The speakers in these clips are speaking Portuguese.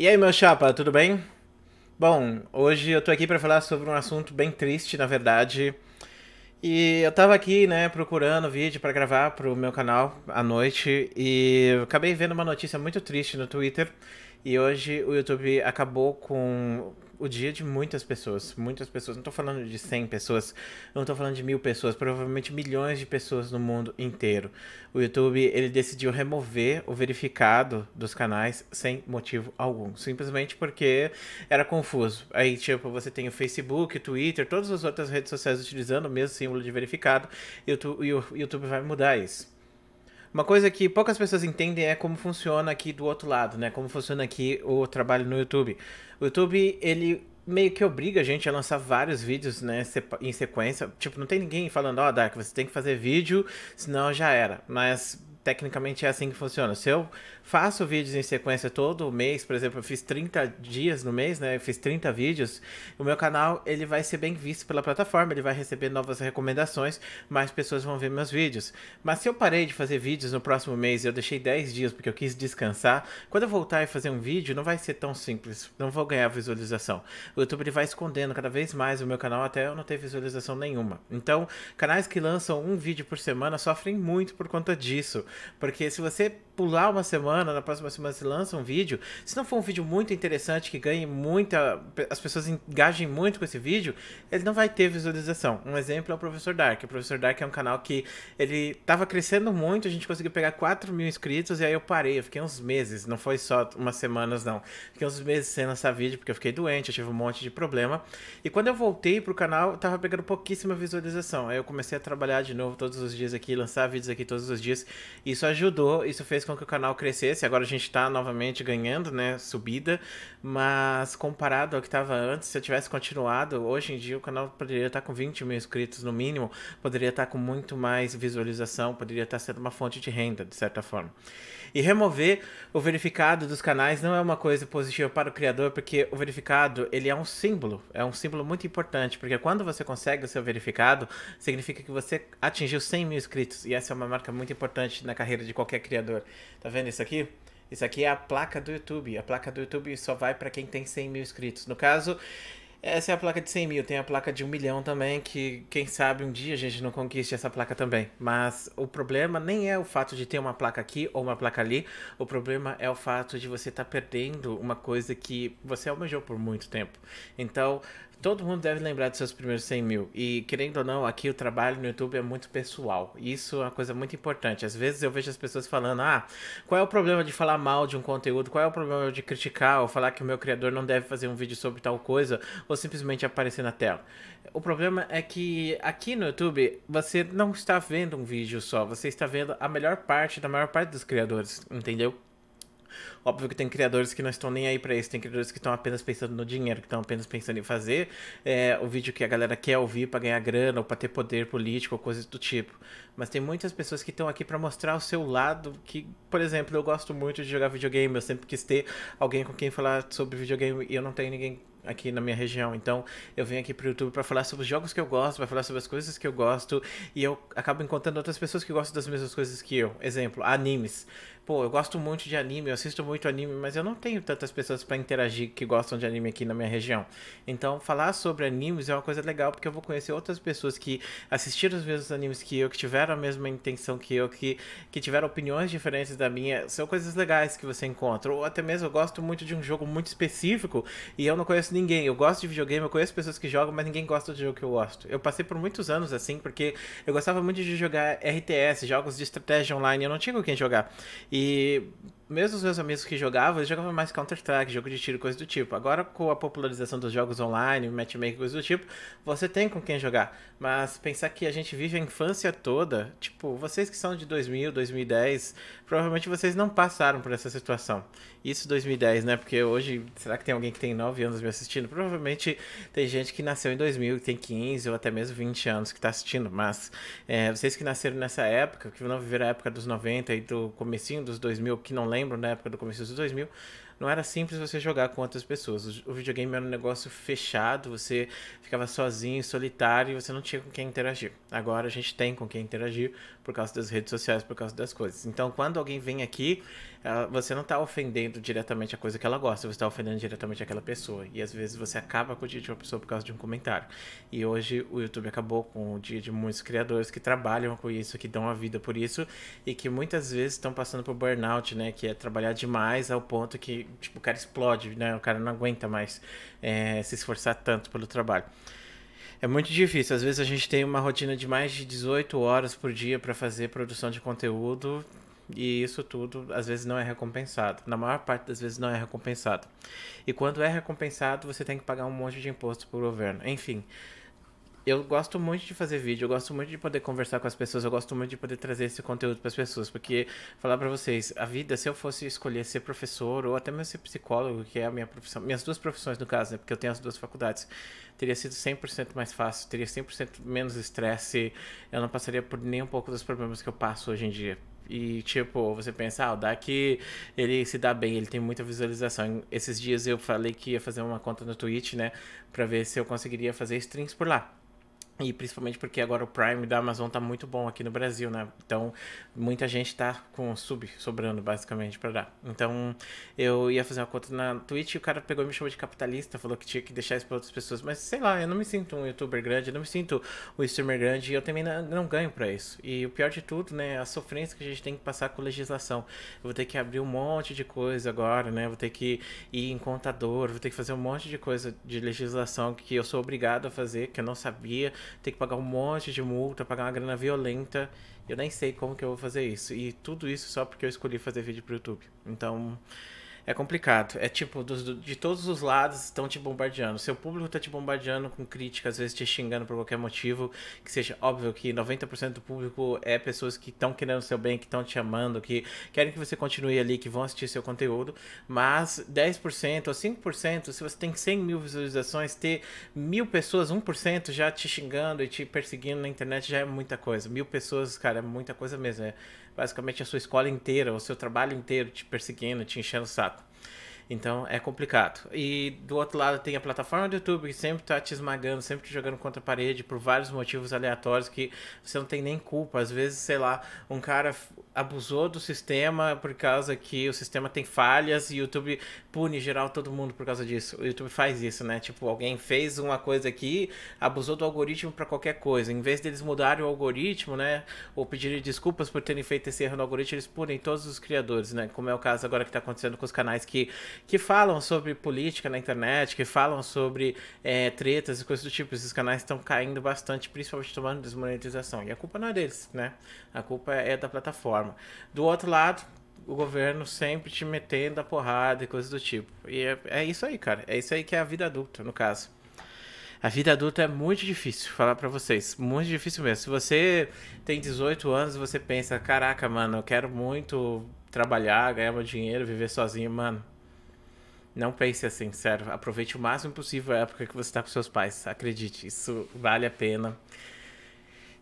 E aí, meu chapa, tudo bem? Bom, hoje eu tô aqui para falar sobre um assunto bem triste, na verdade. E eu tava aqui, né, procurando vídeo para gravar pro meu canal à noite e acabei vendo uma notícia muito triste no Twitter. E hoje o YouTube acabou com o dia de muitas pessoas. Muitas pessoas. Não estou falando de 100 pessoas, não estou falando de mil pessoas, provavelmente milhões de pessoas no mundo inteiro. O YouTube ele decidiu remover o verificado dos canais sem motivo algum, simplesmente porque era confuso. Aí, tipo, você tem o Facebook, o Twitter, todas as outras redes sociais utilizando o mesmo símbolo de verificado, e o YouTube vai mudar isso. Uma coisa que poucas pessoas entendem é como funciona aqui do outro lado, né? Como funciona aqui o trabalho no YouTube. O YouTube, ele meio que obriga a gente a lançar vários vídeos, né, em sequência. Tipo, não tem ninguém falando, ó, oh, Dark, você tem que fazer vídeo, senão já era. Mas tecnicamente é assim que funciona. Se eu faço vídeos em sequência todo mês, por exemplo, eu fiz 30 dias no mês, né? Eu fiz 30 vídeos, o meu canal ele vai ser bem visto pela plataforma, ele vai receber novas recomendações, mais pessoas vão ver meus vídeos. Mas se eu parei de fazer vídeos no próximo mês e eu deixei 10 dias porque eu quis descansar, quando eu voltar e fazer um vídeo, não vai ser tão simples, não vou ganhar visualização. O YouTube vai escondendo cada vez mais o meu canal até eu não ter visualização nenhuma. Então, canais que lançam um vídeo por semana sofrem muito por conta disso. Porque se você pular uma semana, na próxima semana se lança um vídeo. Se não for um vídeo muito interessante, que ganhe muita. as pessoas engajem muito com esse vídeo, ele não vai ter visualização. Um exemplo é o Professor Dark. O Professor Dark é um canal que ele tava crescendo muito, a gente conseguiu pegar 4 mil inscritos e aí eu parei, eu fiquei uns meses, não foi só umas semanas, não. Fiquei uns meses sem lançar vídeo porque eu fiquei doente, eu tive um monte de problema. E quando eu voltei pro canal, eu tava pegando pouquíssima visualização. Aí eu comecei a trabalhar de novo todos os dias aqui, lançar vídeos aqui todos os dias. Isso ajudou, isso fez com que o canal crescesse, agora a gente está novamente ganhando, né, subida, mas comparado ao que estava antes, se eu tivesse continuado, hoje em dia o canal poderia estar tá com 20 mil inscritos no mínimo, poderia estar tá com muito mais visualização, poderia estar tá sendo uma fonte de renda, de certa forma. E remover o verificado dos canais não é uma coisa positiva para o criador, porque o verificado ele é um símbolo, é um símbolo muito importante, porque quando você consegue o seu verificado, significa que você atingiu 100 mil inscritos, e essa é uma marca muito importante na carreira de qualquer criador. Tá vendo isso aqui? Isso aqui é a placa do YouTube. A placa do YouTube só vai para quem tem 100 mil inscritos. No caso, essa é a placa de 100 mil, tem a placa de 1 milhão também, que quem sabe um dia a gente não conquiste essa placa também. Mas o problema nem é o fato de ter uma placa aqui ou uma placa ali, o problema é o fato de você estar tá perdendo uma coisa que você almejou por muito tempo. Então, Todo mundo deve lembrar dos seus primeiros 100 mil. E, querendo ou não, aqui o trabalho no YouTube é muito pessoal. Isso é uma coisa muito importante. Às vezes eu vejo as pessoas falando: ah, qual é o problema de falar mal de um conteúdo? Qual é o problema de criticar ou falar que o meu criador não deve fazer um vídeo sobre tal coisa ou simplesmente aparecer na tela? O problema é que aqui no YouTube você não está vendo um vídeo só, você está vendo a melhor parte da maior parte dos criadores, entendeu? Óbvio que tem criadores que não estão nem aí para isso, tem criadores que estão apenas pensando no dinheiro, que estão apenas pensando em fazer é, o vídeo que a galera quer ouvir para ganhar grana ou para ter poder político ou coisas do tipo. Mas tem muitas pessoas que estão aqui para mostrar o seu lado, que, por exemplo, eu gosto muito de jogar videogame, eu sempre quis ter alguém com quem falar sobre videogame e eu não tenho ninguém aqui na minha região. Então, eu venho aqui pro YouTube para falar sobre os jogos que eu gosto, para falar sobre as coisas que eu gosto, e eu acabo encontrando outras pessoas que gostam das mesmas coisas que eu. Exemplo, animes pô, eu gosto muito de anime, eu assisto muito anime, mas eu não tenho tantas pessoas para interagir que gostam de anime aqui na minha região. Então, falar sobre animes é uma coisa legal porque eu vou conhecer outras pessoas que assistiram os mesmos animes que eu, que tiveram a mesma intenção que eu, que, que tiveram opiniões diferentes da minha. São coisas legais que você encontra. Ou até mesmo eu gosto muito de um jogo muito específico e eu não conheço ninguém. Eu gosto de videogame, eu conheço pessoas que jogam, mas ninguém gosta do jogo que eu gosto. Eu passei por muitos anos assim porque eu gostava muito de jogar RTS, jogos de estratégia online, eu não tinha com quem jogar. E e mesmo os meus amigos que jogavam, eles jogavam mais Counter-Strike, jogo de tiro, coisa do tipo. Agora, com a popularização dos jogos online, matchmaking, coisa do tipo, você tem com quem jogar. Mas pensar que a gente vive a infância toda, tipo, vocês que são de 2000, 2010, provavelmente vocês não passaram por essa situação. Isso 2010, né? Porque hoje, será que tem alguém que tem 9 anos me assistindo? Provavelmente tem gente que nasceu em 2000, que tem 15 ou até mesmo 20 anos que está assistindo. Mas é, vocês que nasceram nessa época, que não viveram a época dos 90 e do comecinho dos 2000, que não lembram, lembro, na época do começo dos 2000, não era simples você jogar com outras pessoas. O videogame era um negócio fechado, você ficava sozinho, solitário e você não tinha com quem interagir. Agora a gente tem com quem interagir por causa das redes sociais, por causa das coisas. Então, quando alguém vem aqui, você não está ofendendo diretamente a coisa que ela gosta, você está ofendendo diretamente aquela pessoa. E às vezes você acaba com o dia de uma pessoa por causa de um comentário. E hoje o YouTube acabou com o dia de muitos criadores que trabalham com isso, que dão a vida por isso e que muitas vezes estão passando por burnout, né? Que é trabalhar demais ao ponto que tipo, o cara explode, né? O cara não aguenta mais é, se esforçar tanto pelo trabalho. É muito difícil. Às vezes a gente tem uma rotina de mais de 18 horas por dia para fazer produção de conteúdo e isso tudo às vezes não é recompensado. Na maior parte das vezes não é recompensado. E quando é recompensado, você tem que pagar um monte de imposto para o governo. Enfim, eu gosto muito de fazer vídeo, eu gosto muito de poder conversar com as pessoas, eu gosto muito de poder trazer esse conteúdo para as pessoas, porque falar para vocês, a vida, se eu fosse escolher ser professor ou até mesmo ser psicólogo, que é a minha profissão, minhas duas profissões no caso, né, porque eu tenho as duas faculdades, teria sido 100% mais fácil, teria 100% menos estresse, eu não passaria por nem um pouco dos problemas que eu passo hoje em dia. E, tipo, você pensa, ah, o Dak, ele se dá bem, ele tem muita visualização. Esses dias eu falei que ia fazer uma conta no Twitch, né, para ver se eu conseguiria fazer streams por lá. E principalmente porque agora o Prime da Amazon tá muito bom aqui no Brasil, né? Então, muita gente tá com sub sobrando, basicamente, para dar. Então, eu ia fazer uma conta na Twitch e o cara pegou e me chamou de capitalista, falou que tinha que deixar isso pra outras pessoas. Mas, sei lá, eu não me sinto um youtuber grande, eu não me sinto um streamer grande e eu também não, ganho para isso. E o pior de tudo, né, a sofrência que a gente tem que passar com legislação. Eu vou ter que abrir um monte de coisa agora, né? vou ter que ir em contador, vou ter que fazer um monte de coisa de legislação que eu sou obrigado a fazer, que eu não sabia ter que pagar um monte de multa, pagar uma grana violenta. Eu nem sei como que eu vou fazer isso. E tudo isso só porque eu escolhi fazer vídeo pro YouTube. Então. É complicado. É tipo, de todos os lados estão te bombardeando. Seu público tá te bombardeando com críticas, às vezes te xingando por qualquer motivo. Que seja óbvio que 90% do público é pessoas que estão querendo o seu bem, que estão te amando, que querem que você continue ali, que vão assistir seu conteúdo. Mas 10% ou 5%, se você tem 100 mil visualizações, ter mil pessoas, 1% já te xingando e te perseguindo na internet já é muita coisa. Mil pessoas, cara, é muita coisa mesmo. É basicamente a sua escola inteira, o seu trabalho inteiro te perseguindo, te enchendo o saco. Então é complicado. E do outro lado tem a plataforma do YouTube que sempre tá te esmagando, sempre te jogando contra a parede por vários motivos aleatórios que você não tem nem culpa. Às vezes, sei lá, um cara abusou do sistema por causa que o sistema tem falhas e o YouTube pune geral todo mundo por causa disso. O YouTube faz isso, né? Tipo, alguém fez uma coisa aqui, abusou do algoritmo para qualquer coisa. Em vez deles mudarem o algoritmo, né? Ou pedirem desculpas por terem feito esse erro no algoritmo, eles punem todos os criadores, né? Como é o caso agora que está acontecendo com os canais que, que falam sobre política na internet, que falam sobre é, tretas e coisas do tipo. Esses canais estão caindo bastante, principalmente tomando desmonetização. E a culpa não é deles, né? A culpa é da plataforma forma. Do outro lado, o governo sempre te metendo a porrada e coisas do tipo. E é, é isso aí, cara. É isso aí que é a vida adulta, no caso. A vida adulta é muito difícil, falar para vocês. Muito difícil mesmo. Se você tem 18 anos e você pensa, caraca, mano, eu quero muito trabalhar, ganhar meu dinheiro, viver sozinho, mano. Não pense assim, sério. Aproveite o máximo possível a época que você tá com seus pais. Acredite, isso vale a pena.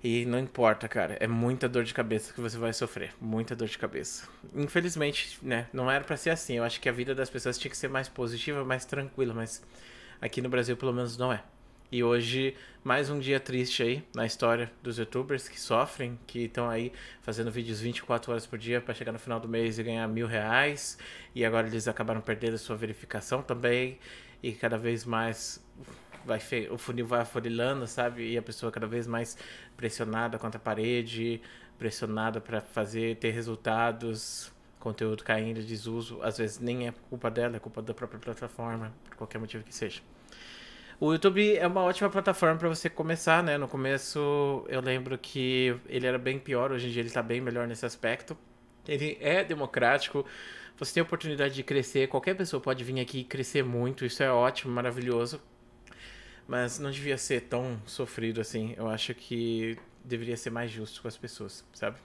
E não importa, cara, é muita dor de cabeça que você vai sofrer, muita dor de cabeça. Infelizmente, né, não era para ser assim. Eu acho que a vida das pessoas tinha que ser mais positiva, mais tranquila, mas aqui no Brasil pelo menos não é. E hoje, mais um dia triste aí na história dos youtubers que sofrem, que estão aí fazendo vídeos 24 horas por dia para chegar no final do mês e ganhar mil reais. E agora eles acabaram perdendo a sua verificação também. E cada vez mais vai fe... o funil vai afunilando, sabe? E a pessoa cada vez mais pressionada contra a parede, pressionada para fazer ter resultados, conteúdo caindo, desuso, às vezes nem é culpa dela, é culpa da própria plataforma, por qualquer motivo que seja. O YouTube é uma ótima plataforma para você começar, né? No começo eu lembro que ele era bem pior, hoje em dia ele está bem melhor nesse aspecto. Ele é democrático, você tem a oportunidade de crescer, qualquer pessoa pode vir aqui e crescer muito, isso é ótimo, maravilhoso. Mas não devia ser tão sofrido assim. Eu acho que deveria ser mais justo com as pessoas, sabe?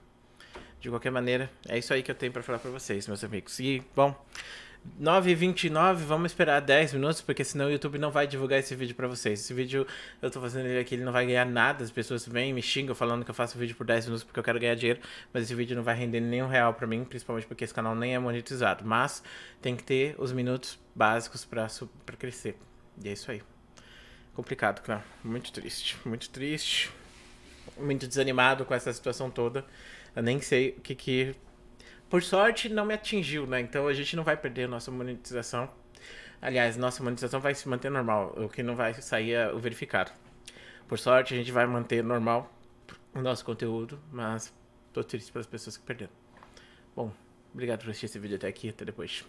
De qualquer maneira, é isso aí que eu tenho para falar para vocês, meus amigos. E, bom, 9h29, vamos esperar 10 minutos, porque senão o YouTube não vai divulgar esse vídeo para vocês. Esse vídeo, eu tô fazendo ele aqui, ele não vai ganhar nada. As pessoas vêm me xingam falando que eu faço vídeo por 10 minutos porque eu quero ganhar dinheiro, mas esse vídeo não vai render nenhum real para mim, principalmente porque esse canal nem é monetizado. Mas tem que ter os minutos básicos para crescer. E é isso aí. Complicado, claro. Muito triste, muito triste. Muito desanimado com essa situação toda. Eu nem sei o que que. Por sorte, não me atingiu, né? Então a gente não vai perder nossa monetização. Aliás, nossa monetização vai se manter normal. O que não vai sair é o verificado. Por sorte, a gente vai manter normal o nosso conteúdo, mas tô triste pelas pessoas que perderam. Bom, obrigado por assistir esse vídeo até aqui. Até depois.